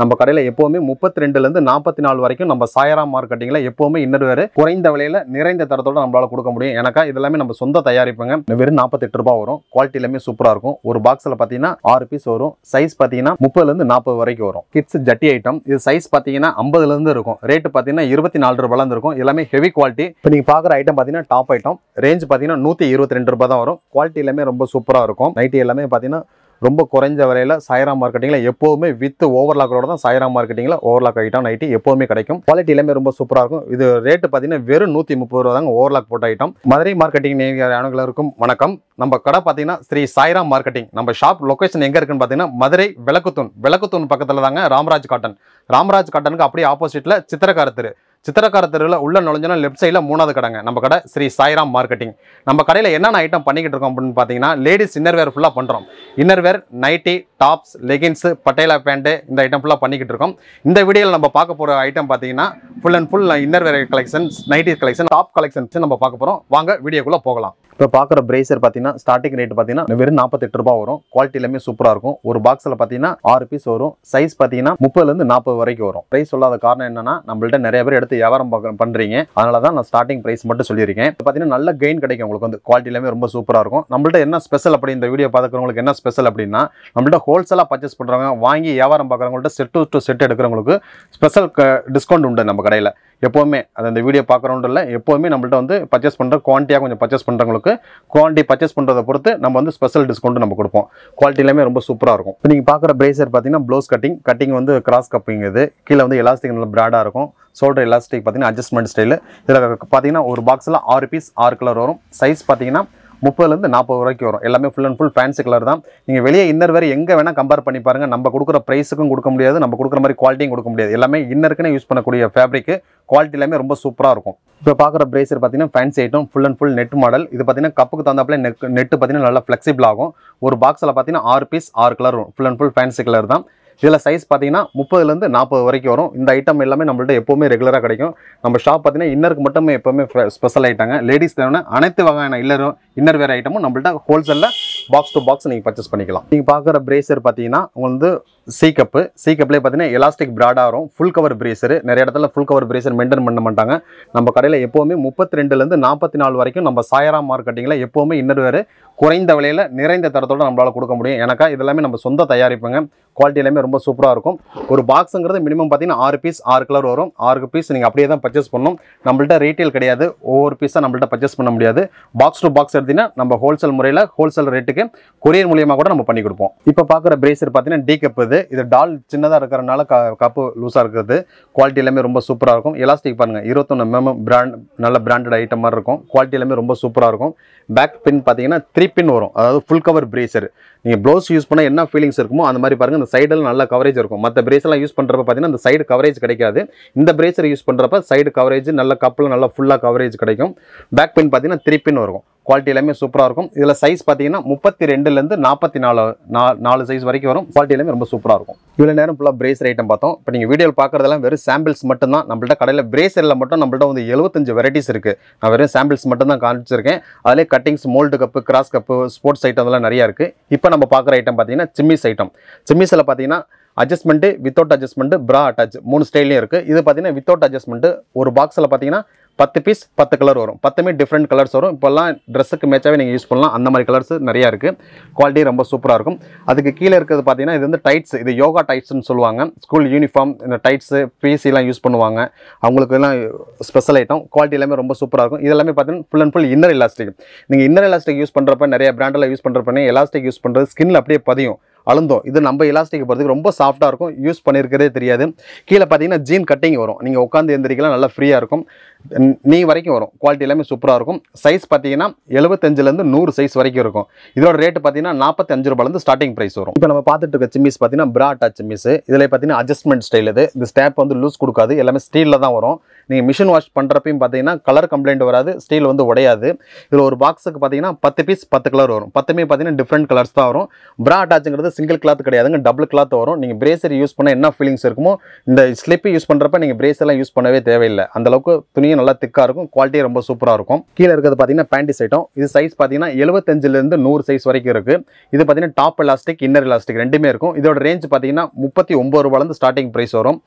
நம்ம கடையில் எப்போவுமே முப்பத்தி ரெண்டுலேருந்து நாற்பத்தி நாலு வரைக்கும் நம்ம சாயரா மார்க்கெட்டிங்கில் எப்போவுமே இன்னொரு வேறு குறைந்த விலையில் நிறைந்த தரத்தோட நம்மளால் கொடுக்க முடியும் எனக்கா இதெல்லாமே நம்ம சொந்த தயாரிப்புங்க வெறும் நாற்பத்தெட்டு ரூபா வரும் குவாலிட்டி எல்லாமே சூப்பராக இருக்கும் ஒரு பாக்ஸில் பார்த்தீங்கன்னா ஆறு பீஸ் வரும் சைஸ் பார்த்தீங்கன்னா முப்பதுலேருந்து நாற்பது வரைக்கும் வரும் கிட்ஸ் ஜட்டி ஐட்டம் இது சைஸ் பார்த்தீங்கன்னா ஐம்பதுலேருந்து இருக்கும் ரேட்டு பார்த்தீங்கன்னா இருபத்தி நாலு ரூபாயிலேருந்து இருக்கும் எல்லாமே ஹெவி குவாலிட்டி இப்போ நீங்கள் பார்க்குற ஐட்டம் பார்த்தீங்கன்னா டாப் ஐட்டம் ரேஞ்ச் பார்த்தீங்கன்னா நூற்றி இருபத்தி ரெண்டு ரூபா தான் வரும் குவாலிட்டி எல்லாமே ரொம்ப சூப்பராக இருக்கும் நைட்டி எல்லாமே பார்த்தீங்கன்னா ரொம்ப குறைஞ்ச வரையில சாய்ரா மார்க்கெட்டிங்கில் எப்போவுமே வித் ஓவர்லாக்கோட தான் சாய்ரா மார்க்கெட்டிங்கில் ஓவர்லாக் ஐட்டம் நைட்டு எப்போவுமே கிடைக்கும் குவாலிட்டி எல்லாமே ரொம்ப சூப்பராக இருக்கும் இது ரேட்டு பார்த்தீங்கன்னா வெறும் நூற்றி முப்பது ரூபா தாங்க ஓவர்லாக் போட்ட ஐட்டம் மதுரை மார்க்கெட்டிங் அணுகளுக்கும் வணக்கம் நம்ம கடை பார்த்தீங்கன்னா ஸ்ரீ சாய்ராம் மார்க்கெட்டிங் நம்ம ஷாப் லொக்கேஷன் எங்கே இருக்குன்னு பார்த்தீங்கன்னா மதுரை விளக்குத்தூன் விளக்குத்தூன் பக்கத்தில் தாங்க ராமராஜ் காட்டன் ராமராஜ் காட்டனுக்கு அப்படியே ஆப்போசிட்டில் சித்திரக்காரத்திரு சித்திரக்கார தெருவில் உள்ள நுழைஞ்சோன்னா லெஃப்ட் சைடில் மூணாவது கடைங்க நம்ம கடை ஸ்ரீ சாய்ராம் மார்க்கெட்டிங் நம்ம கடையில் என்னென்ன ஐட்டம் பண்ணிக்கிட்டு இருக்கோம் அப்படின்னு பார்த்தீங்கன்னா லேடிஸ் இன்னர்வேர் ஃபுல்லாக பண்ணுறோம் innerwear nighty tops leggings Patiala pant இந்த ஐட்டம் ஃபுல்லாக பண்ணிக்கிட்டு இருக்கோம் இந்த வீடியோவில் நம்ம பார்க்க போகிற ஐட்டம் பார்த்தீங்கன்னா full and full innerwear collections nighty collection top collections நம்ம பார்க்க போகிறோம் வாங்க வீடியோக்குள்ளே போகலாம் இப்போ பார்க்குற ப்ரேசர் பார்த்தீங்கன்னா ஸ்டார்டிங் ரேட் பார்த்தீங்கன்னா வெறும் நாற்பத்தெட்டு ரூபா வரும் குவாலிட்டி எல்லாமே சூப்பராக இருக்கும் ஒரு பாக்ஸில் பார்த்தீங்கன்னா ஆறு பீஸ் வரும் சைஸ் பார்த்தீங்கன்னா முப்பதுலேருந்து நாற்பது வரைக்கும் வரும் ப்ரைஸ் சொல்லாத காரணம் என்னன்னா நம்மள்கிட்ட நிறைய பேர் எடுத்து எடுத்து வியாபாரம் பார்க்க பண்ணுறீங்க அதனால தான் நான் ஸ்டார்டிங் ப்ரைஸ் மட்டும் சொல்லியிருக்கேன் இப்போ பார்த்தீங்கன்னா நல்ல கெயின் கிடைக்கும் உங்களுக்கு வந்து குவாலிட்டிலுமே ரொம்ப சூப்பராக இருக்கும் நம்மள்ட்ட என்ன ஸ்பெஷல் அப்படி இந்த வீடியோ பார்க்குறவங்களுக்கு என்ன ஸ்பெஷல் அப்படின்னா நம்மள்ட்ட ஹோல்சேலாக பர்ச்சேஸ் பண்ணுறவங்க வாங்கி வியாபாரம் பார்க்குறவங்கள்ட்ட செட் டு செட் எடுக்கிறவங்களுக்கு ஸ்பெஷல் டிஸ்கவுண்ட் உண்டு நம்ம கடையில் எப்போவுமே அது அந்த வீடியோ பார்க்குறவங்க இல்லை எப்போவுமே நம்மள்ட வந்து பர்ச்சேஸ் பண்ணுற குவான்டியாக கொஞ்சம் பர்ச்சேஸ் பண்ணுறவங்களுக்கு குவான்டி பர்ச்சேஸ் பண்ணுறதை பொறுத்து நம்ம வந்து ஸ்பெஷல் டிஸ்கவுண்ட் நம்ம கொடுப்போம் குவாலிட்டி எல்லாமே ரொம்ப சூப்பராக இருக்கும் இப்போ நீங்கள் பார்க்குற பிரேசர் பார்த்தீங்கன்னா ப்ளவுஸ் கட்டிங் கட்டிங் வந்து கிராஸ் கப்பிங் இது கீழே வந்து எலாஸ்டிக் நல்லா பிராடாக இருக்கும் சோல்ட்ரு எலாஸ்டிக் பிளாஸ்டிக் பார்த்தீங்கன்னா அட்ஜஸ்ட்மெண்ட் ஸ்டைலு இதில் பார்த்தீங்கன்னா ஒரு பாக்ஸில் ஆறு பீஸ் ஆறு கலர் வரும் சைஸ் பார்த்தீங்கன்னா முப்பதுலேருந்து நாற்பது ரூபாய்க்கு வரும் எல்லாமே full and full fancy colour தான் நீங்கள் வெளியே இன்னர் வேறு எங்கே வேணால் கம்பேர் பண்ணி பாருங்கள் நம்ம கொடுக்குற ப்ரைஸுக்கும் கொடுக்க முடியாது நம்ம கொடுக்குற மாதிரி குவாலிட்டியும் கொடுக்க முடியாது எல்லாமே இன்னருக்குன்னு யூஸ் பண்ணக்கூடிய ஃபேப்ரிக்கு குவாலிட்டி எல்லாமே ரொம்ப சூப்பராக இருக்கும் இப்போ பார்க்குற பிரேசர் பார்த்தீங்கன்னா fancy item full and full net model இது பார்த்தீங்கன்னா கப்புக்கு தகுந்தாப்பில் நெட் நெட்டு பார்த்தீங்கன்னா நல்லா ஃப்ளெக்சிபிள் ஆகும் ஒரு பாக்ஸில் பார்த்தீங்கன்னா ஆறு பீஸ் ஆறு கலர் வரும் full and full fancy colour தான் இதில் சைஸ் பார்த்தீங்கன்னா முப்பதுலேருந்து நாற்பது வரைக்கும் வரும் இந்த ஐட்டம் எல்லாமே நம்மள்ட்ட எப்போவுமே ரெகுலராக கிடைக்கும் நம்ம ஷாப் பார்த்தீங்கன்னா இன்னருக்கு மட்டுமே எப்போவுமே ஸ்பெஷல் ஆகிட்டாங்க லேடிஸ் தேவையான அனைத்து வகையான இல்லரும் இன்னர் வேறு ஐட்டமும் நம்மள்ட்ட ஹோல்சேலில் பாக்ஸ் டு பாக்ஸ் நீங்கள் பர்ச்சேஸ் பண்ணிக்கலாம் நீங்கள் பார்க்குற பிரேசர் பார்த்தீங்கன்னா உங்களுக்கு வந்து சி கப்பு சி கப்லேயே பார்த்தீங்கன்னா எலாஸ்டிக் ப்ராடாக வரும் ஃபுல் கவர் பிரேசரு நிறைய இடத்துல ஃபுல் கவர் பிரேசர் மெயின்டைன் பண்ண மாட்டாங்க நம்ம கடையில் எப்போவுமே முப்பத்தி ரெண்டுலேருந்து நாற்பத்தி நாலு வரைக்கும் நம்ம சாயரா மார்க்கெட்டிங்கில் எப்போவுமே இன்னர் வேறு குறைந்த விலையில் நிறைந்த தரத்தோடு நம்மளால் கொடுக்க முடியும் எனக்கா இதெல்லாமே நம்ம சொந்த தயாரிப்புங்க குவாலிட்டி எல்லாமே ரொம்ப சூப்பராக இருக்கும் ஒரு பாக்ஸுங்கிறது மினிமம் பார்த்தீங்கன்னா ஆறு பீஸ் ஆறு கலர் வரும் ஆறு பீஸ் நீங்கள் அப்படியே தான் பர்ச்சேஸ் பண்ணணும் நம்மள்ட்ட ரீட்டெயில் கிடையாது ஒவ்வொரு பீஸாக நம்மள்ட்ட பர்ச்சேஸ் பண்ண முடியாது பாக்ஸ் டு பாக்ஸ் எடுத்திங்கன்னா நம்ம ஹோல்சேல் முறையில் ஹோல்சேல் ரேட்டுக்கு கொரியர் மூலியமாக கூட நம்ம பண்ணி கொடுப்போம் இப்போ பார்க்குற பிரேசர் பார்த்தீங்கன்னா டீ கப்பு இது இது டால் சின்னதாக இருக்கிறனால க கப்பு லூஸாக இருக்கிறது குவாலிட்டி எல்லாமே ரொம்ப சூப்பராக இருக்கும் எலாஸ்டிக் பாருங்கள் இருபத்தொன்று எம்எம் பிராண்ட் நல்ல பிராண்டட் ஐட்டம் மாதிரி இருக்கும் குவாலிட்டி எல்லாமே ரொம்ப சூப்பராக இருக்கும் பேக் பின் பார்த்தீங்கன்னா த்ரீ பின் வரும் அதாவது ஃபுல் கவர் பிரேசர் நீங்கள் ப்ளவுஸ் யூஸ் பண்ணால் என்ன ஃபீலிங்ஸ் இருக்குமோ அந்த மாதிரி பாருங்கள் இந்த சைடில் நல்ல கவரேஜ் இருக்கும் மற்ற பிரேஸ்லாம் யூஸ் பண்ணுறப்ப பார்த்தீங்கன்னா அந்த சைடு கவரேஜ் கிடைக்காது இந்த பிரேசர் யூஸ் பண்ணுறப்ப சைடு கவரேஜ் நல்ல கப்பில் நல்லா ஃபுல்லாக கவரேஜ் கிடைக்கும் பேக் பின் பார்த்தீங்கன்னா த்ரீ பின் வரும் குவாலிட்டி எல்லாமே சூப்பராக இருக்கும் இதில் சைஸ் பார்த்தீங்கன்னா முப்பத்தி ரெண்டுலேருந்து நாற்பத்தி நாலு நாலு சைஸ் வரைக்கும் வரும் குவாலிட்டி எல்லாமே ரொம்ப சூப்பராக இருக்கும் இவ்வளோ நேரம் ஃபுல்லாக பிரேசர் ஐட்டம் பார்த்தோம் இப்போ நீங்கள் வீடியோ பார்க்குறதெல்லாம் வெறும் சாம்பிள்ஸ் மட்டும்தான் நம்மள்ட்ட கடையில் பிரேசரில் மட்டும் நம்மள்ட்ட வந்து எழுபத்தஞ்சு வெரைட்டிஸ் இருக்குது நான் வெறும் சாம்பிள்ஸ் மட்டும் தான் காமிச்சிருக்கேன் அதிலே cuttings mould cup cross cup sports item அதெல்லாம் நிறையா இருக்குது இப்போ நம்ம பார்க்குற ஐட்டம் பார்த்தீங்கன்னா சிம்மிஸ் ஐட்டம் சிம்மிஸில் பார்த்தீங்கன்னா adjustment without adjustment bra attach மூணு ஸ்டைலையும் இருக்குது இது பார்த்தீங்கன்னா வித்தவுட் அட்ஜஸ்ட்மெண்ட்டு ஒரு பாக்ஸில் பார்த்தீங்கன்னா பத்து பீஸ் பத்து கலர் வரும் பத்துமே டிஃப்ரெண்ட் கலர்ஸ் வரும் இப்போல்லாம் ட்ரெஸ்ஸுக்கு மேட்சாகவே நீங்கள் யூஸ் பண்ணலாம் அந்த மாதிரி கலர்ஸ் நிறையா இருக்குது குவாலிட்டி ரொம்ப சூப்பராக இருக்கும் அதுக்கு கீழே இருக்கிறது பார்த்தீங்கன்னா இது வந்து டைட்ஸ் இது யோகா டைட்ஸ்னு சொல்லுவாங்க ஸ்கூல் யூனிஃபார்ம் இந்த டைட்ஸு பிசிலாம் யூஸ் பண்ணுவாங்க அவங்களுக்கு எல்லாம் ஸ்பெஷல் ஐட்டம் குவாலிட்டி எல்லாமே ரொம்ப சூப்பராக இருக்கும் இதெல்லாமே பார்த்தீங்கன்னா full and full inner elastic நீங்கள் இன்னர் எலாஸ்டிக் யூஸ் பண்ணுறப்ப நிறைய பிராண்டில் யூஸ் பண்ணுறப்பனே எலாஸ்டிக் யூஸ் பண்ணுறது ஸ்கின்னில் அப்படியே பதியும் அழுந்தோம் இது நம்ம இலாஸ்டிக் போகிறதுக்கு ரொம்ப சாஃப்ட்டாக இருக்கும் யூஸ் பண்ணியிருக்கிறதே தெரியாது கீழே பார்த்தீங்கன்னா ஜீன் கட்டிங் வரும் நீங்கள் உட்காந்து எந்திரிக்கலாம் நல்லா ஃப்ரீயாக இருக்கும் நீ வரைக்கும் வரும் குவாலிட்டி எல்லாமே சூப்பராக இருக்கும் சைஸ் பார்த்தீங்கன்னா எழுபத்தஞ்சிலேருந்து நூறு சைஸ் வரைக்கும் இருக்கும் இதோட ரேட் பார்த்தீங்கன்னா நாற்பத்தஞ்சு ரூபாயிலேருந்து ஸ்டார்டிங் ப்ரைஸ் வரும் இப்போ நம்ம பார்த்துட்டு இருக்க சிம்மிஸ் பார்த்தீங்கன்னா பிராட் சிம்மிஸ் இதில் பார்த்தீங்கன்னா அட்ஜஸ்ட்மெண்ட் ஸ்டைல் இது இந்த ஸ்டாப் வந்து லூஸ் கொடுக்காது எல்லாமே ஸ்டீலில் தான் வரும் நீங்கள் மிஷின் வாஷ் பண்ணுறப்பையும் பார்த்தீங்கன்னா கலர் கம்ப்ளைண்ட் வராது ஸ்டீல் வந்து உடையாது இதில் ஒரு பாக்ஸுக்கு பார்த்தீங்கன்னா பத்து பீஸ் பத்து கலர் வரும் பத்துமே பார்த்தீங்கன்னா டிஃப்ரெண்ட் கலர்ஸ் தான் வரும் ப்ரா அட்டாச்சுங்கிறது சிங்கிள் கிளாத் கிடையாதுங்க டபுள் கிளாத் வரும் நீங்கள் பிரேசர் யூஸ் பண்ண என்ன ஃபீலிங்ஸ் இருக்குமோ இந்த ஸ்லிப்பு யூஸ் பண்ணுறப்ப நீங்கள் பிரேசர்லாம் யூஸ் பண்ணவே தேவையில்லை அந்தளவுக்கு துணியும் நல்லா திக்காக இருக்கும் குவாலிட்டியும் ரொம்ப சூப்பராக இருக்கும் கீழே இருக்கிறது பார்த்தீங்கன்னா பேண்டிஸ் ஐட்டம் இது சைஸ் பார்த்தீங்கன்னா எழுபத்தஞ்சிலேருந்து நூறு சைஸ் வரைக்கும் இருக்குது இது பார்த்தீங்கன்னா டாப் எலாஸ்டிக் இன்னர் எலாஸ்டிக் ரெண்டுமே இருக்கும் இதோட ரேஞ்ச் பார்த்தீங்கன்னா முப்பத்தி ஒம்பது ரூபாலேருந்து ஸ்டார்டிங் ப்ரைஸ் வரும்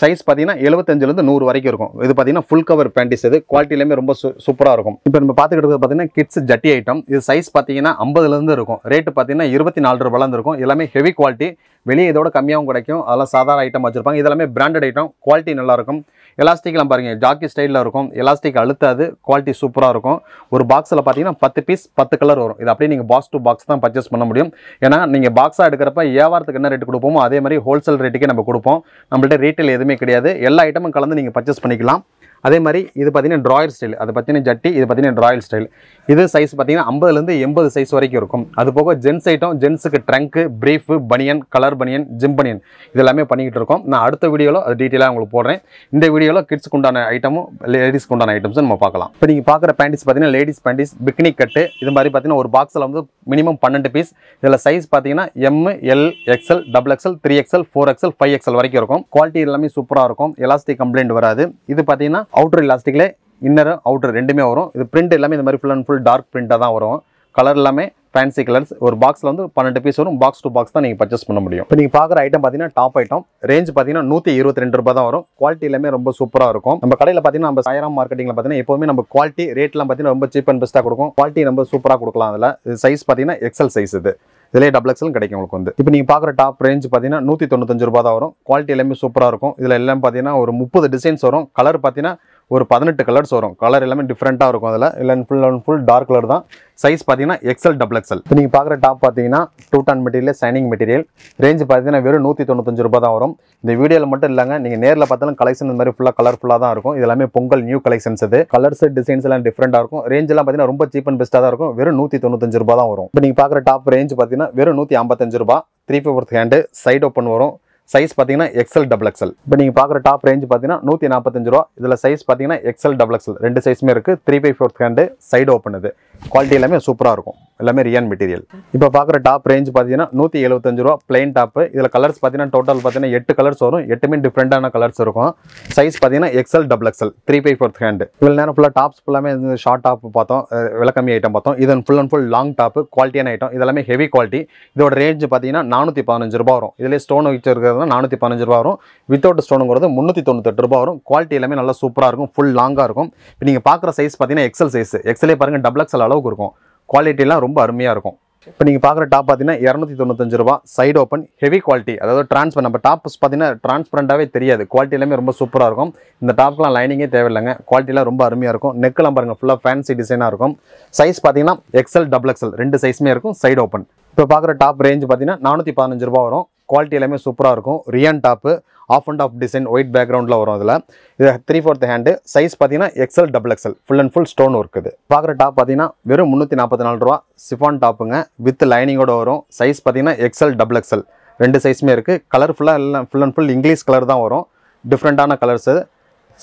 சைஸ் பார்த்தீங்கன்னா எழுபத்தஞ்சிலேருந்து நூறு வரைக்கும் இருக்கும் இது பார்த்தீங்கன்னா ஃபுல் கவர் பேண்டிஸ் இது குவாலிட்டிலேயுமே ரொம்ப சூப்பராக இருக்கும் இப்போ நம்ம பார்த்துக்கிட்டு பார்த்தீங்கன்னா கிட்ஸ் ஜட்டி ஐட்டம் இது சைஸ் பார்த்தீங்கன்னா ஐம்பதுலேருந்து இருக்கும் ரேட்டு பார்த்தீங்கன்னா இருபத்தி நாலு ரூபாயிலேருந்து இருக்கும் எல்லாமே ஹெவி குவாலிட்டி வெளியே இதோட கம்மியாகவும் கிடைக்கும் அதெல்லாம் சாதாரண ஐட்டம் வச்சுருப்பாங்க இதெல்லாமே பிராண்டட் ஐட்டம் குவாலிட்டி நல்லாயிருக்கும் எலாஸ்டிக்லாம் பாருங்கள் ஜாக்கி ஸ்டைலில் இருக்கும் எலாஸ்டிக் அழுத்தாது குவாலிட்டி சூப்பராக இருக்கும் ஒரு பாக்ஸில் பார்த்தீங்கன்னா பத்து பீஸ் பத்து கலர் வரும் இது அப்படியே நீங்கள் பாக்ஸ் டூ பாக்ஸ் தான் பர்ச்சேஸ் பண்ண முடியும் ஏன்னா நீங்கள் பாக்ஸாக எடுக்கிறப்ப வியாபாரத்துக்கு என்ன ரேட் கொடுப்போமோ அதே மாதிரி ஹோல்சேல் ரேட்டுக்கே நம்ம கொடுப்போம் நம்மள்ட்ட ரீட்டைல் எதுவுமே கிடையாது எல்லா ஐட்டமும் கலந்து நீங்கள் பர்ச்சேஸ் பண்ணிக்கலாம் அதே மாதிரி இது பார்த்தீங்கன்னா ட்ராயர் ஸ்டைல் அது பார்த்தீங்கன்னா ஜட்டி இது பார்த்தீங்கன்னா ட்ராயல் ஸ்டைல் இது சைஸ் பார்த்தீங்கன்னா ஐம்பதுலேருந்து எண்பது சைஸ் வரைக்கும் இருக்கும் அது போக ஜென்ஸ் ஐட்டம் ஜென்ஸுக்கு ட்ரங்க்கு பிரீஃபு பனியன் கலர் பனியன் ஜிம் பனியன் இது எல்லாமே பண்ணிக்கிட்டு இருக்கோம் நான் அடுத்த வீடியோவில் அது டீட்டெயிலாக உங்களுக்கு போடுறேன் இந்த வீடியோவில் கிட்ஸ்க்கு உண்டான ஐட்டமும் லேடிஸ்க்கு உண்டான ஐட்டம்ஸும் நம்ம பார்க்கலாம் இப்போ நீங்கள் பார்க்குற பேண்டிஸ் பார்த்தீங்கன்னா லேடிஸ் பேண்டிஸ் பிக்னிக் கட்டு இது மாதிரி பார்த்தீங்கன்னா ஒரு பாக்ஸில் வந்து மினிமம் பன்னெண்டு பீஸ் இதில் சைஸ் பார்த்தீங்கன்னா M L XL double XL three XL four XL five XL வரைக்கும் இருக்கும் குவாலிட்டி எல்லாமே சூப்பராக இருக்கும் எலாஸ்டிக் கம்ப்ளைண்ட் வராது இது பார்த்தீங்கன்னா அவுட்டர் எலாஸ்டிக்கில் இன்னர் அவுட்டர் ரெண்டுமே வரும் இது பிரிண்ட் எல்லாமே இந்த மாதிரி ஃபுல் அண்ட் ஃபுல் டார்க் பிரிண்ட்டாக தான் வரும் கலர் எல்லாமே ஃபேன்சி கலர்ஸ் ஒரு பாக்ஸில் வந்து பன்னெண்டு பீஸ் வரும் பாக்ஸ் டூ பாக்ஸ் தான் நீங்கள் பர்ச்சேஸ் பண்ண முடியும் இப்போ நீங்கள் பார்க்குற ஐட்டம் பார்த்தீங்கன்னா டாப் ஐட்டம் ரேஞ்ச் பார்த்தீங்கன்னா நூற்றி இருபத்தி ரெண்டு ரூபாய் தான் வரும் குவாலிட்டி எல்லாமே ரொம்ப சூப்பராக இருக்கும் நம்ம கடையில் பார்த்தீங்கன்னா நம்ம சாயராம் மார்க்கெட்டிங்கில் பார்த்தீங்கன்னா எப்போவுமே நம்ம குவாலிட்டி ரேட்லாம் பார்த்தீங்கன்னா ரொம்ப சீப் அண்ட் பெஸ்ட்டாக கொடுக்கும் குவாலிட்டி ரொம்ப சூப்பராக கொடுக்கலாம் அதில் இது சைஸ் பார்த்தீங்கன்னா எக்ஸல் சைஸ் இது இதிலே டபுள் எக்ஸலும் கிடைக்கும் உங்களுக்கு வந்து இப்போ நீங்கள் பார்க்குற டாப் ரேஞ்ச் பார்த்தீங்கன்னா நூற்றி தொண்ணூத்தஞ்சு ரூபா தான் வரும் குவாலிட்டி எல்லாமே சூப்பராக இருக்கும் இதில் எல்லாம் பார்த்தீங்கன்னா ஒரு முப்பது டிசைன்ஸ் வரும் கலர் பார்த்தீங்கன்னா ஒரு பதினெட்டு கலர்ஸ் வரும் கலர் எல்லாமே டிஃப்ரெண்ட்டாக இருக்கும் அதில் இல்லை full and full dark colour தான் சைஸ் பார்த்தீங்கன்னா எக்ஸல் டபுள் எக்ஸல் நீங்கள் பார்க்குற டாப் பார்த்தீங்கன்னா two ton material shining material range பார்த்தீங்கன்னா வெறும் நூற்றி தொண்ணூத்தஞ்சு ரூபா தான் வரும் இந்த வீடியோவில் மட்டும் இல்லைங்க நீங்கள் நேரில் பார்த்தாலும் கலெக்ஷன் இந்த மாதிரி ஃபுல்லாக கலர்ஃபுல்லாக தான் இருக்கும் இதெல்லாமே பொங்கல் நியூ கலெக்ஷன்ஸ் இது கலர்ஸ் டிசைன்ஸ் எல்லாம் டிஃப்ரெண்ட்டாக இருக்கும் ரேஞ்செல்லாம் பார்த்தீங்கன்னா ரொம்ப சீப் அண்ட் பெஸ்ட்டாக தான் இருக்கும் வெறும் நூற்றி தொண்ணூத்தஞ்சு ரூபா தான் வரும் இப்போ நீங்கள் பார்க்குற டாப் ரேஞ்ச் பார்த்தீங்கன்னா வெறும் நூற்றி ஐம்பத்தஞ்சு ரூபா three fourth hand side open வரும் சைஸ் பார்த்தீங்கன்னா எக்ஸல் டபுள் எக்ஸல் இப்போ நீங்கள் பார்க்குற டாப் ரேஞ்ச் பார்த்தீங்கன்னா நூற்றி நாற்பத்தஞ்சு ரூபா இதில் சைஸ் பார்த்தீங்கன்னா எக்ஸல் டபுள் எக்ஸல் ரெண்டு சைஸுமே இருக்குது three by fourth hand side open இது குவாலிட்டி எல்லாமே சூப்பராக இருக்கும் எல்லாமே ரியான் மெட்டீரியல் இப்போ பார்க்குற டாப் ரேஞ்ச் பார்த்தீங்கன்னா நூற்றி எழுபத்தஞ்சு ரூபா பிளைன் டாப்பு இதில் கலர்ஸ் பார்த்தீங்கன்னா டோட்டல் பார்த்தீங்கன்னா எட்டு கலர்ஸ் வரும் எட்டுமே டிஃப்ரெண்ட்டான கலர்ஸ் இருக்கும் சைஸ் பார்த்தீங்கன்னா XL double XL three by fourth hand இவ்வளோ நேரம் ஃபுல்லாக டாப்ஸ் ஃபுல்லாமே ஷார்ட் டாப் பார்த்தோம் விளக்கம்மி ஐட்டம் பார்த்தோம் இது full and full long top குவாலிட்டியான ஐட்டம் இதெல்லாமே ஹெவி குவாலிட்டி இதோட ரேஞ்ச் பார்த்தீங்கன்னா நானூற்றி பதினஞ்சு ரூபா வரும் இதிலே ஸ்டோன் இருக்கிறதுனா நானூற்றி பதினஞ்சு ரூபா வரும் வித்தவுட் ஸ்டோனுங்கிறது முந்நூற்றி தொண்ணூத்தெட்டு ரூபா வரும் குவாலிட்டி எல்லாமே நல்லா சூப்பராக இருக்கும் ஃபுல் லாங்காக இருக்கும் இப்போ நீங்கள் பார்க்குற சைஸ் பார்த்தீங்கன்னா எக்ஸல் சைஸ் எக்ஸலே பாருங்கள் டபுள் எக்ஸல் அளவுக்கு இருக்கும் குவாலிட்டிலாம் ரொம்ப அருமையாக இருக்கும் இப்போ நீங்கள் பார்க்குற டாப் பார்த்தீங்கன்னா இரநூத்தி தொண்ணூத்தஞ்சு ரூபா சைடு ஓப்பன் ஹெவி குவாலிட்டி அதாவது டிரான்ஸ்பர் நம்ம டாப்ஸ் பார்த்தீங்கன்னா ட்ரான்ஸ்பரண்ட்டாகவே தெரியாது குவாலிட்டி எல்லாமே ரொம்ப சூப்பராக இருக்கும் இந்த டாப்லாம் லைனிங்கே தேவையில்லைங்க குவாலிட்டிலாம் ரொம்ப அருமையாக இருக்கும் நெக்கெல்லாம் பாருங்கள் ஃபுல்லாக ஃபேன்சி டிசைனாக இருக்கும் சைஸ் பார்த்தீங்கன்னா எக்ஸல் டபுள் எக்ஸல் ரெண்டு சைஸுமே இருக்கும் சைடு ஓப்பன் இப்போ பார்க்குற டாப் ரேஞ்ச் பார்த்தீங்கன்னா நானூற்றி பதினஞ்சு ரூபா வரும் குவாலிட்டி எல்லாமே சூப்பராக இருக்கும் rayon top half and of design white பேக்ரவுண்டில் வரும் அதில் இது த்ரீ ஃபோர்த் ஹேண்டு சைஸ் பார்த்தீங்கன்னா XL double XL full and full stone இருக்குது பார்க்குற டாப் பார்த்தீங்கன்னா வெறும் முந்நூற்றி நாற்பத்தி நாலு ரூபா சிஃபான் டாப்புங்க வித் லைனிங்கோட வரும் சைஸ் பார்த்தீங்கன்னா எக்ஸல் டபுள் எக்ஸல் ரெண்டு சைஸுமே இருக்குது கலர்ஃபுல்லாக எல்லாம் full and full English colour தான் வரும் டிஃப்ரெண்ட்டான colours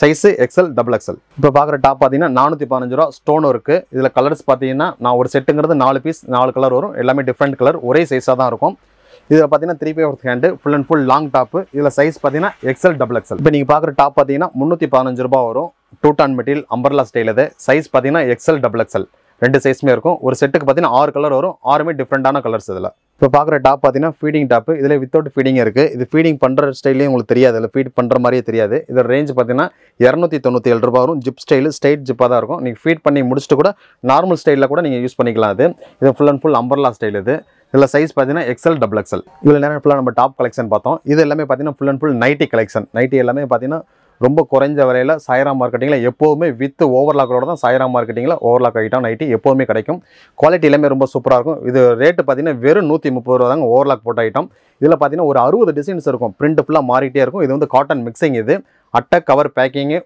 size XL double XL இப்போ பார்க்குற டாப் பார்த்தீங்கன்னா நானூற்றி பதினஞ்சு ரூபா ஸ்டோன் இருக்குது இதில் கலர்ஸ் பார்த்தீங்கன்னா நான் ஒரு செட்டுங்கிறது நாலு பீஸ் நாலு கலர் வரும் எல்லாமே டிஃப்ரெண்ட் கலர் ஒரே சைஸாக தான் இருக்கும் இதில் பார்த்தீங்கன்னா three by hand full and full long top இதில் சைஸ் பார்த்தீங்கன்னா எக்ஸல் டபுள் எக்ஸல் இப்போ நீங்கள் பார்க்குற டாப் பார்த்தீங்கன்னா முந்நூற்றி பதினஞ்சு ரூபா வரும் two tone material umbrella style இது சைஸ் பார்த்தீங்கன்னா எக்ஸல் டபுள் எக்ஸல் ரெண்டு சைஸுமே இருக்கும் ஒரு செட்டுக்கு பார்த்தீங்கன்னா ஆறு கலர் வரும் ஆறுமே டிஃப்ரெண்ட்டான கலர்ஸ் இதில் இப்போ பார்க்குற டாப் பார்த்தீங்கன்னா ஃபீடிங் டாப்பு இதில் வித்தவுட் ஃபீடிங் இருக்குது இது ஃபீடிங் பண்ணுற ஸ்டைலே உங்களுக்கு தெரியாது இல்லை ஃபீட் பண்ணுற மாதிரியே தெரியாது இதோட ரேஞ்ச் பார்த்தீங்கன்னா இரநூத்தி தொண்ணூற்றி ஏழு ரூபா வரும் ஜிப் ஸ்டைலு ஸ்டைட் ஜிப்பாக தான் இருக்கும் நீங்கள் ஃபீட் பண்ணி முடிச்சுட்டு கூட நார்மல் ஸ்டைலில் கூட நீங்கள் யூஸ் பண்ணிக்கலாம் அது இது full and full umbrella style இது இதில் சைஸ் பார்த்தீங்கன்னா எக்ஸல் டபுள் எக்ஸல் இதில் நேரம் ஃபுல்லாக நம்ம டாப் கலெக்ஷன் பார்த்தோம் இது எல்லாமே பார்த்தீங்கன்னா full and full nighty collection nighty எல்லாமே பார்த்தீங்கன்னா ரொம்ப குறைஞ்ச வரையில் சைரா மார்க்கெட்டிங்கில் எப்போவுமே வித் ஓவர்லாக்கோட தான் சைரா மார்க்கெட்டிங்கில் ஓவர்லாக் ஐட்டம் நைட்டி எப்போவுமே கிடைக்கும் குவாலிட்டி எல்லாமே ரொம்ப சூப்பராக இருக்கும் இது ரேட்டு பார்த்தீங்கன்னா வெறும் நூற்றி முப்பது ரூபா தாங்க ஓவர்லாக் போட்ட ஐட்டம் இதில் பார்த்தீங்கன்னா ஒரு அறுபது டிசைன்ஸ் இருக்கும் பிரிண்ட் ஃபுல்லாக மாறிட்டே இருக்கும் இது வந்து காட்டன் மிக்சிங் இது அட்டை கவர் பேக்கிங்கு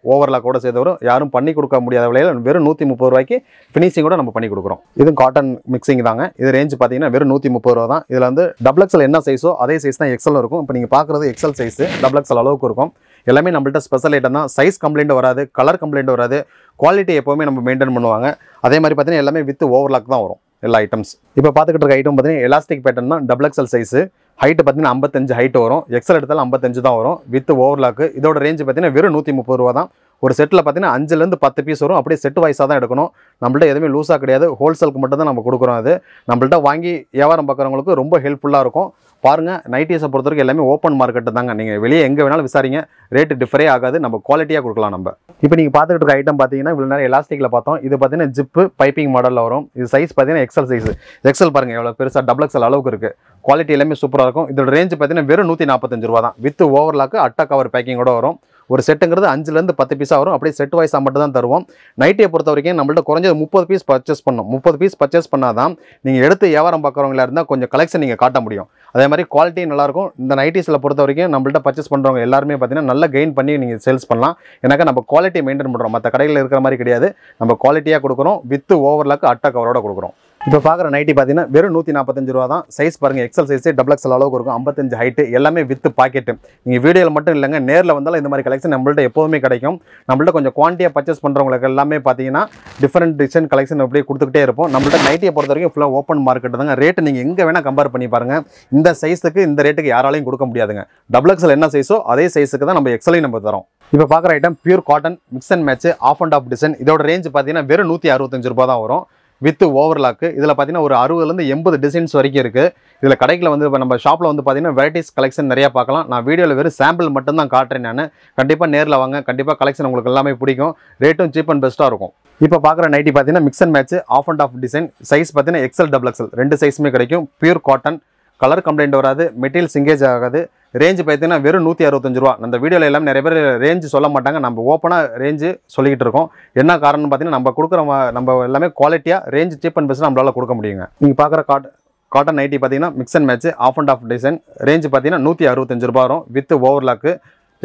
கூட சேர்த்து வரும் யாரும் பண்ணி கொடுக்க முடியாத விலையில் வெறும் நூற்றி முப்பது ரூபாய்க்கு ஃபினிஷிங் கூட நம்ம பண்ணி கொடுக்குறோம் இதுவும் காட்டன் மிக்சிங் தாங்க இது ரேஞ்ச் பார்த்தீங்கன்னா வெறும் நூற்றி முப்பது ரூபா தான் இதில் வந்து டபுள் எக்ஸல் என்ன சைஸோ அதே சைஸ் தான் எக்ஸல் இருக்கும் இப்போ நீங்கள் பார்க்குறது எக்ஸல் சைஸு டபுள் எக்ஸல் அளவுக்கு இருக்கும் எல்லாமே நம்மள்ட்ட ஸ்பெஷல் ஐட்டம் தான் சைஸ் கம்ப்ளைண்ட் வராது கலர் கம்ப்ளைண்ட் வராது குவாலிட்டி எப்போவுமே நம்ம மெயின்டைன் பண்ணுவாங்க அதே மாதிரி பார்த்தீங்கன்னா எல்லாமே வித் ஓவர்லாக் தான் வரும் எல்லா ஐட்டம்ஸ் இப்போ பார்த்துக்கிட்டு இருக்க ஐட்டம் பார்த்தீங்கன்னா எலாஸ்டிக் பேட்டர்ன் தான் டபுள் எக்ஸல் சைஸு ஹைட்டு பார்த்தீங்கன்னா ஐம்பத்தஞ்சு ஹைட் வரும் எக்ஸல் எடுத்தாலும் ஐம்பத்தஞ்சு தான் வரும் வித் ஓவர்லாக்கு இதோட ரேஞ்சு பார்த்தீங்கன்னா வெறும் நூற்றி முப்பது ரூபா தான் ஒரு செட்டில் பார்த்தீங்கன்னா அஞ்சுலேருந்து பத்து பீஸ் வரும் அப்படியே செட்டு வைஸாக தான் எடுக்கணும் நம்மள்ட்ட எதுவுமே லூஸாக கிடையாது ஹோல்சேலுக்கு மட்டும் தான் நம்ம கொடுக்குறோம் அது நம்மள்ட்ட வாங்கி வியாபாரம் பார்க்குறவங்களுக்கு ரொம்ப ஹெல்ப்ஃபுல்லாக இருக்கும் பாருங்கள் நைட்டிஸை பொறுத்த வரைக்கும் எல்லாமே ஓப்பன் மார்க்கெட்டு தாங்க நீங்கள் வெளியே எங்கே வேணாலும் விசாரிங்க ரேட்டு டிஃபரே ஆகாது நம்ம குவாலிட்டியாக கொடுக்கலாம் நம்ம இப்போ நீங்கள் பார்த்துக்கிட்டு இருக்க ஐட்டம் பார்த்தீங்கன்னா இவ்வளோ நேரம் எலாஸ்டிக்கில் பார்த்தோம் இது பார்த்தீங்கன்னா ஜிப்பு பைப்பிங் மாடலில் வரும் இது சைஸ் பார்த்தீங்கன்னா எக்ஸல் சைஸ் எக்ஸல் பாருங்கள் எவ்வளோ பெருசாக டபுள் எக்ஸல் அளவுக்கு இருக்குது குவாலிட்டி எல்லாமே சூப்பராக இருக்கும் இதோட ரேஞ்சு பார்த்தீங்கன்னா வெறும் நூற்றி நாற்பத்தஞ்சு ரூபா தான் வித் ஓவர்லாக்கு அட்டா கவர் பேக்கிங் கூட வரும் ஒரு செட்டுங்கிறது அஞ்சுலேருந்து பத்து பீஸாக வரும் அப்படியே செட் வைஸாக மட்டும் தான் தருவோம் நைட்டியை பொறுத்த வரைக்கும் நம்மள்ட்ட குறைஞ்சது முப்பது பீஸ் பர்ச்சேஸ் பண்ணும் முப்பது பீஸ் பர்ச்சேஸ் பண்ணால் தான் நீங்கள் எடுத்து வியாபாரம் பார்க்குறவங்களா இருந்தால் கொஞ்சம் கலெக்ஷன் நீங்கள் காட்ட முடியும் அதே மாதிரி குவாலிட்டியும் நல்லாயிருக்கும் இந்த நைட்டிஸில் பொறுத்த வரைக்கும் நம்மள்கிட்ட பர்ச்சேஸ் பண்ணுறவங்க எல்லாருமே பார்த்திங்கன்னா நல்லா கெயின் பண்ணி நீங்கள் சேல்ஸ் பண்ணலாம் ஏன்னாக்கா நம்ம குவாலிட்டி மெயின்டைன் பண்ணுறோம் மற்ற கடைகளில் இருக்கிற மாதிரி கிடையாது நம்ம குவாலிட்டியாக கொடுக்குறோம் வித்து ஓவர்லாக்கு அட்டை கவரோட கொடுக்குறோம் இப்போ பார்க்குற நைட்டி பார்த்தீங்கன்னா வெறும் நூற்றி நாற்பத்தஞ்சு ரூபா தான் சைஸ் பாருங்கள் எக்ஸல் சைஸே டபுள் எக்ஸல் அளவுக்கு இருக்கும் ஐம்பத்தஞ்சு ஹைட்டு எல்லாமே வித் பாக்கெட்டு நீங்கள் வீடியோவில் மட்டும் இல்லைங்க நேரில் வந்தாலும் இந்த மாதிரி கலெக்ஷன் நம்மள்ட்ட எப்போதுமே கிடைக்கும் நம்மள்ட்ட கொஞ்சம் குவான்டியாக பர்ச்சேஸ் பண்ணுறவங்களுக்கு எல்லாமே பார்த்தீங்கன்னா டிஃப்ரெண்ட் டிசைன் கலெக்ஷன் அப்படியே கொடுத்துக்கிட்டே இருப்போம் நம்மள்ட்ட நைட்டியை பொறுத்த வரைக்கும் ஃபுல்லாக ஓப்பன் மார்க்கெட் தாங்க ரேட்டு நீங்கள் எங்கே வேணால் கம்பேர் பண்ணி பாருங்கள் இந்த சைஸுக்கு இந்த ரேட்டுக்கு யாராலையும் கொடுக்க முடியாதுங்க டபுள் எக்ஸல் என்ன சைஸோ அதே சைஸுக்கு தான் நம்ம எக்ஸலையும் நம்ம தரோம் இப்போ பார்க்குற item pure cotton mix and match off and of design இதோட ரேஞ்ச் பார்த்தீங்கன்னா வெறும் நூற்றி அறுபத்தஞ்சு ரூபா தான் வரும் வித் ஓவர்லாக்கு இதில் பார்த்தீங்கன்னா ஒரு அறுபதுலேருந்து எண்பது டிசைன்ஸ் வரைக்கும் இருக்குது இதில் கடைக்கில் வந்து இப்போ நம்ம ஷாப்பில் வந்து பார்த்தீங்கன்னா வெரைட்டிஸ் கலெக்ஷன் நிறையா பார்க்கலாம் நான் வீடியோவில் வெறும் சாம்பிள் மட்டும்தான் காட்டுறேன் நான் கண்டிப்பாக நேரில் வாங்க கண்டிப்பாக கலெக்ஷன் உங்களுக்கு எல்லாமே பிடிக்கும் ரேட்டும் சீப் அண்ட் பெஸ்ட்டாக இருக்கும் இப்போ பார்க்குற நைட்டி பார்த்தீங்கன்னா mix and match off and of design size பார்த்தீங்கன்னா எக்ஸல் டபுள் எக்ஸல் ரெண்டு சைஸுமே கிடைக்கும் பியூர் காட்டன் கலர் கம்ப்ளைண்ட் வராது மெட்டீரியல் சிங்கேஜ் ஆகாது ரேஞ்சு பார்த்தீங்கன்னா வெறும் நூற்றி அறுபத்தஞ்சு ரூபா அந்த வீடியோவில் எல்லாம் நிறைய பேர் ரேஞ்சு சொல்ல மாட்டாங்க நம்ம ஓப்பனாக ரேஞ்சு சொல்லிக்கிட்டு இருக்கோம் என்ன காரணம்னு பார்த்தீங்கன்னா நம்ம கொடுக்குற நம்ம எல்லாமே குவாலிட்டியாக ரேஞ்சு சீப் அண்ட் பெஸ்ட் நம்மளால் கொடுக்க முடியுங்க நீங்கள் பார்க்குற காட் காட்டன் நைட்டி பார்த்தீங்கன்னா mix and match off and of design range பார்த்தீங்கன்னா நூற்றி அறுபத்தஞ்சு ரூபா வரும் வித் ஓவர்லாக்கு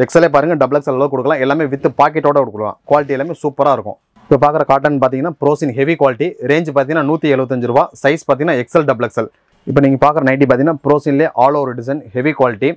எக்ஸலே பாருங்கள் டபுள் எக்ஸல் அளவு கொடுக்கலாம் எல்லாமே வித் பாக்கெட்டோட கொடுக்கலாம் குவாலிட்டி எல்லாமே சூப்பராக இருக்கும் இப்போ பார்க்குற காட்டன் பார்த்தீங்கன்னா ப்ரோசின் ஹெவி குவாலிட்டி ரேஞ்சு பார்த்தீங்கன்னா நூற்றி எழுபத்தஞ்சு ரூபா சைஸ் பார்த்தீங்கன்னா எக்ஸல் டபுள் எக்ஸல் இப்போ நீங்கள் பார்க்குற நைட்டி பார்த்தீங்கன்னா ப்ரோசின்லேயே all over design heavy quality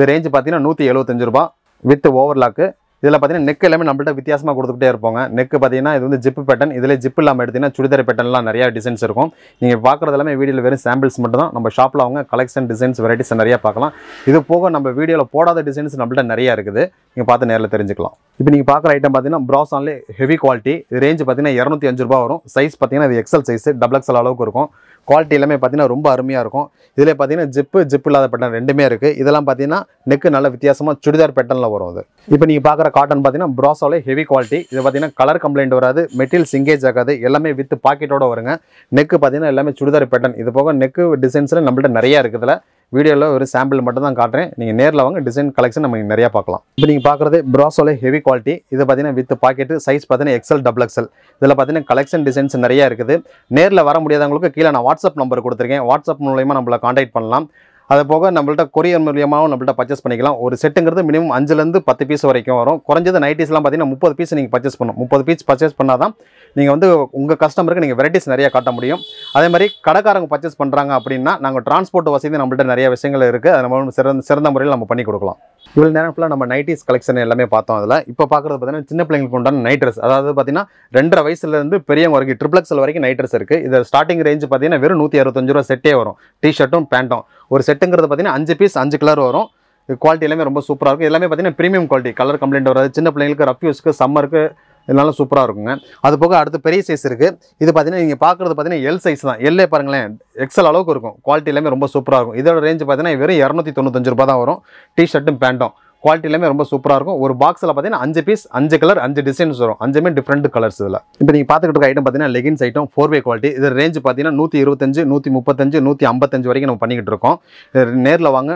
இது ரேஞ்சு பார்த்தீங்கன்னா நூற்றி எழுபத்தஞ்சு ரூபா வித் ஓவர்லாக்கு இதில் பார்த்தீங்கன்னா நெக் எல்லாமே நம்மள்ட்ட வித்தியாசமாக கொடுத்துக்கிட்டே இருப்போங்க நெக் பார்த்தீங்கன்னா இது வந்து ஜிப்பு பேட்டன் இதில் ஜிப் இல்லாமல் எடுத்திங்கன்னா சுடிதார் பேட்டன்லாம் நிறையா டிசைன்ஸ் இருக்கும் நீங்கள் பார்க்குறது எல்லாமே வீடியோவில் வெறும் சாம்பிள்ஸ் மட்டும் தான் நம்ம ஷாப்பில் அவங்க கலெக்ஷன் டிசைன்ஸ் வெரைட்டிஸ் நிறையா பார்க்கலாம் இது போக நம்ம வீடியோவில் போடாத டிசைன்ஸ் நம்மள்ட்ட நிறையா இருக்குது நீங்கள் பார்த்து நேரில் தெரிஞ்சுக்கலாம் இப்போ நீங்கள் பார்க்குற ஐட்டம் பார்த்தீங்கன்னா ப்ராசான்லே ஹெவி குவாலிட்டி ரேஞ்சு பார்த்தீங்கன்னா இரநூத்தி அஞ்சு ரூபா வரும் சைஸ் பார்த்தீங்கன்னா இது எக்ஸல் சைஸ் டபுள் எக்ஸல் அளவுக்கு இருக்கும் குவாலிட்டி எல்லாமே பார்த்தீங்கன்னா ரொம்ப அருமையாக இருக்கும் இதில் பார்த்தீங்கன்னா ஜிப்பு ஜிப்பு இல்லாத பேட்டன் ரெண்டுமே இருக்குது இதெல்லாம் பார்த்தீங்கன்னா நெக்கு நல்ல வித்தியாசமாக சுடிதார் பேட்டர்னில் வரும் அது இப்போ நீங்கள் பார்க்குற காட்டன் பார்த்தீங்கன்னா ப்ராசோலே ஹெவி குவாலிட்டி இது பார்த்தீங்கன்னா கலர் கம்ப்ளைண்ட் வராது மெட்டீரியல் சிங்கேஜ் ஆகாது எல்லாமே வித் பாக்கெட்டோட வருங்க நெக்கு பார்த்தீங்கன்னா எல்லாமே சுடிதார் பேட்டன் இது போக நெக்கு டிசைன்ஸில் நம்மள்ட்ட நிறையா இருக்குதுல வீடியோவில் ஒரு சாம்பிள் மட்டும் தான் காட்டுறேன் நீங்கள் நேரில் வாங்க டிசைன் கலெக்ஷன் நம்ம நிறையா பார்க்கலாம் இப்போ நீங்கள் பார்க்குறது ப்ராசோலே ஹெவி குவாலிட்டி இது பார்த்தீங்கன்னா வித் பாக்கெட்டு சைஸ் பார்த்தீங்கன்னா எக்ஸல் டபுள் எக்ஸல் இதில் பார்த்தீங்கன்னா கலெக்ஷன் டிசைன்ஸ் நிறையா இருக்குது நேரில் வர முடியாதவங்களுக்கு கீழே நான் வாட்ஸ்அப் நம்பர் கொடுத்துருக்கேன் வாட்ஸ்அப் மூலயமா நம்மளை காண்டாக்ட் பண்ணலாம் அது போக நம்மள்ட்ட கொரியர் மூலியமாகவும் நம்மள்ட்ட பர்ச்சேஸ் பண்ணிக்கலாம் ஒரு செட்டுங்கிறது மினிமம் அஞ்சுலேருந்து பத்து பீஸ் வரைக்கும் வரும் குறைஞ்சது நைட்டிஸ்லாம் பார்த்தீங்கன்னா முப்பது பீஸ் நீங்கள் பர்ச்சேஸ் பண்ணணும் முப்பது பீஸ் பர்ச்சேஸ் பண்ணால் தான் நீங்கள் வந்து உங்கள் கஸ்டமருக்கு நீங்கள் வெரைட்டிஸ் நிறையா காட்ட முடியும் அதே மாதிரி கடைக்காரங்க பர்ச்சேஸ் பண்ணுறாங்க அப்படின்னா நாங்கள் டிரான்ஸ்போர்ட் வசதி நம்மள்ட்ட நிறைய விஷயங்கள் இருக்குது அதை நம்ம சிறந்த சிறந்த முறையில் நம்ம பண்ணி கொடுக்கலாம் இவ்வளோ நேரம் ஃபுல்லாக நம்ம நைட்டிஸ் கலெக்ஷன் எல்லாமே பார்த்தோம் அதில் இப்போ பார்க்குறது பார்த்தீங்கன்னா சின்ன பிள்ளைங்களுக்கு உண்டான நைட் ட்ரெஸ் அதாவது பார்த்தீங்கன்னா ரெண்டரை வயசுலேருந்து பெரியவங்க வரைக்கும் ட்ரிப்ளக்ஸில் வரைக்கும் நைட் ட்ரெஸ் இருக்குது இது ஸ்டார்டிங் ரேஞ்சு பார்த்தீங்கன்னா வெறும் நூற்றி அறுபத்தஞ்சு ரூபா செட்டே வரும் டிஷர்ட்டும் பேண்ட்டும் ஒரு செட்டுங்கிறது பார்த்தீங்கன்னா அஞ்சு பீஸ் அஞ்சு கலர் வரும் குவாலிட்டி எல்லாமே ரொம்ப சூப்பராக இருக்கும் எல்லாமே பார்த்தீங்கன்னா ப்ரீமியம் குவாலிட்டி கலர் கம்ப்ளைண்ட் வராது சின்ன பிள்ளைங்களுக்கு ரஃப் யூஸ்க்கு சம்மருக்கு இதனால சூப்பராக இருக்குங்க அது போக அடுத்து பெரிய சைஸ் இருக்குது இது பார்த்தீங்கன்னா நீங்கள் பார்க்குறது பார்த்தீங்கன்னா எல் சைஸ் தான் எல்லே பாருங்களேன் எக்ஸல் அளவுக்கு இருக்கும் குவாலிட்டி எல்லாமே ரொம்ப சூப்பராக இருக்கும் இதோட ரேஞ்சு பார்த்தீங்கன்னா வெறும் இரநூத்தி தொண்ணூத்தஞ்சு ரூபா தான் வரும் டி ஷர்ட்டும் பேண்ட்டும் குவாலிட்டி எல்லாமே ரொம்ப சூப்பராக இருக்கும் ஒரு பாக்ஸில் பார்த்தீங்கன்னா அஞ்சு பீஸ் அஞ்சு கலர் அஞ்சு டிசைன்ஸ் வரும் அஞ்சுமே டிஃப்ரெண்ட் கலர்ஸ் இதில் இப்போ நீங்கள் பார்த்துக்கிட்டு இருக்க ஐட்டம் பார்த்தீங்கன்னா leggings item four way quality இது ரேஞ்ச் பார்த்தீங்கன்னா நூற்றி இருபத்தஞ்சு நூற்றி முப்பத்தஞ்சு நூற்றி ஐம்பத்தஞ்சு வரைக்கும் நம்ம பண்ணிக்கிட்டு இருக்கோம் நேரில் வாங்க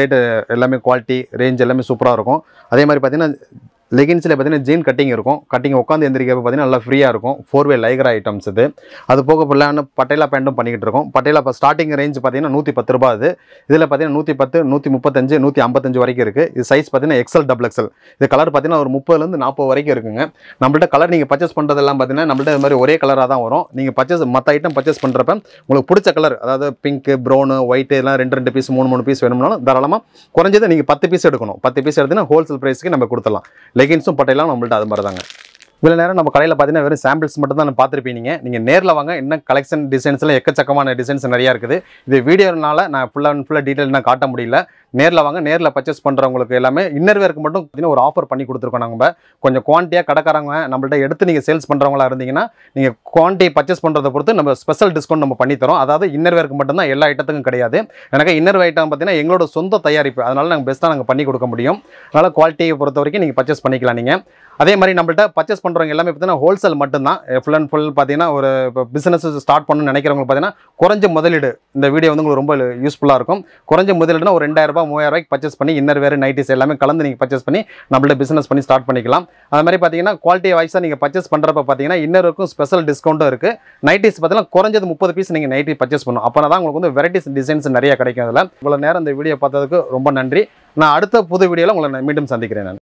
ரேட்டு எல்லாமே குவாலிட்டி ரேஞ்ச் எல்லாமே சூப்பராக இருக்கும் அதே மாதிரி பார்த்தீங்கன்னா லெகின்ஸில் பார்த்தீங்கன்னா ஜீன் கட்டிங் இருக்கும் கட்டிங் உட்காந்து எந்திரிக்கிறப்ப பார்த்தீங்கன்னா நல்லா ஃப்ரீயாக இருக்கும் ஃபோர் வே லைக்ரா ஐட்டம்ஸ் இது அது போக பிள்ளைன்னு பட்டேலா பேண்ட்டும் பண்ணிக்கிட்டு இருக்கோம் பட்டேலா இப்போ ஸ்டார்டிங் ரேஞ்ச் பார்த்தீங்கன்னா நூற்றி பத்து ரூபா அது இதில் பார்த்தீங்கன்னா நூற்றி பத்து நூற்றி முப்பத்தஞ்சு நூற்றி ஐம்பத்தஞ்சு வரைக்கும் இருக்குது இது சைஸ் பார்த்தீங்கன்னா எக்ஸல் டபுள் எக்ஸல் இது கலர் பார்த்தீங்கன்னா ஒரு முப்பதுலேருந்து நாற்பது வரைக்கும் இருக்குங்க நம்மள்ட்ட கலர் நீங்கள் பர்ச்சேஸ் பண்ணுறதெல்லாம் பார்த்தீங்கன்னா நம்மள்ட்ட இது மாதிரி ஒரே கலராக தான் வரும் நீங்கள் பர்ச்சேஸ் மற்ற ஐட்டம் பர்ச்சேஸ் பண்ணுறப்ப உங்களுக்கு பிடிச்ச கலர் அதாவது பிங்க்கு ப்ரௌனு ஒயிட்டு எல்லாம் ரெண்டு ரெண்டு பீஸ் மூணு மூணு பீஸ் வேணும்னாலும் தாராளமாக குறைஞ்சது நீங்கள் பத்து பீஸ் எடுக்கணும் பத்து பீஸ் எடுத்தீங்கன்னா ஹோல்சேல் ப்ரைஸ்க்கு நம்ம கொடுத்துலாம் லெகின்ஸும் பட்டையெல்லாம் நம்மள்ட்ட அது மாதிரி தாங்க இவ்வளோ நேரம் நம்ம கடையில் பார்த்தீங்கன்னா வெறும் சாம்பிள்ஸ் மட்டும் தான் பார்த்துருப்பீங்க நீங்கள் நேரில் வாங்க இன்னும் கலெக்ஷன் டிசைன்ஸ்லாம் எக்கச்சக்கமான டிசைன்ஸ் நிறையா இருக்குது இது வீடியோனால நான் ஃபுல்லாக அண்ட் ஃபுல்லாக டீட்டெயில் நான் காட்ட முடியல நேரில் வாங்க நேரில் பர்ச்சேஸ் பண்ணுறவங்களுக்கு எல்லாமே இன்னர்வேருக்கு மட்டும் பார்த்தீங்கன்னா ஒரு ஆஃபர் பண்ணி கொடுத்துருக்கோம் நம்ம கொஞ்சம் குவான்டியாக கடைக்காரங்க நம்மள்ட்ட எடுத்து நீங்கள் சேல்ஸ் பண்ணுறவங்களா இருந்தீங்கன்னா நீங்கள் குவான்டிட்டி பர்ச்சேஸ் பண்ணுறதை பொறுத்து நம்ம ஸ்பெஷல் டிஸ்கவுண்ட் நம்ம பண்ணித்தரோம் அதாவது இன்னர்வேருக்கு மட்டும்தான் எல்லா ஐட்டத்துக்கும் கிடையாது எனக்கு இன்னர் ஐட்டம் பார்த்தீங்கன்னா எங்களோட சொந்த தயாரிப்பு அதனால் நாங்கள் பெஸ்ட்டாக நாங்கள் பண்ணி கொடுக்க முடியும் அதனால் குவாலிட்டியை பொறுத்த வரைக்கும் நீங்கள் பர்ச்சேஸ் பண்ணிக்கலாம் நீங்கள் அதே மாதிரி நம்மள்ட்ட பர்ச்சேஸ் பண்ணுறவங்க எல்லாமே பார்த்திங்கன்னா ஹோல்சேல் மட்டும்தான் ஃபுல் அண்ட் ஃபுல் பார்த்தீங்கன்னா ஒரு இப்போ பிஸ்னஸ் ஸ்டார்ட் பண்ணணும்னு நினைக்கிறவங்க பார்த்தீங்கன்னா குறைஞ்ச முதலீடு இந்த வீடியோ வந்து உங்களுக்கு ரொம்ப யூஸ்ஃபுல்லாக இருக்கும் குறைஞ்ச முதலீடுனா ஒரு ரெண்டாயிரரூபா மூவாயிரரூபாய்க்கு பர்ச்சேஸ் பண்ணி இன்னர் வேறு நைட்டிஸ் எல்லாமே கலந்து நீங்கள் பர்ச்சேஸ் பண்ணி நம்மள்ட்ட பிஸ்னஸ் பண்ணி ஸ்டார்ட் பண்ணிக்கலாம் அது மாதிரி பார்த்தீங்கன்னா குவாலிட்டி வைஸாக நீங்கள் பர்ச்சேஸ் பண்ணுறப்ப பார்த்தீங்கன்னா இன்னருக்கும் ஸ்பெஷல் டிஸ்கவுண்ட்டும் இருக்குது நைட்டிஸ் பார்த்தீங்கன்னா குறைஞ்சது முப்பது பீஸ் நீங்கள் நைட்டி பர்ச்சேஸ் பண்ணணும் அப்போ தான் உங்களுக்கு வந்து வெரைட்டிஸ் டிசைன்ஸ் நிறைய கிடைக்கும் அதில் இவ்வளோ நேரம் இந்த வீடியோ பார்த்ததுக்கு ரொம்ப நன்றி நான் அடுத்த புது வீடியோவில் உங்களை மீண்டும் சந்திக்கிறேன் நான்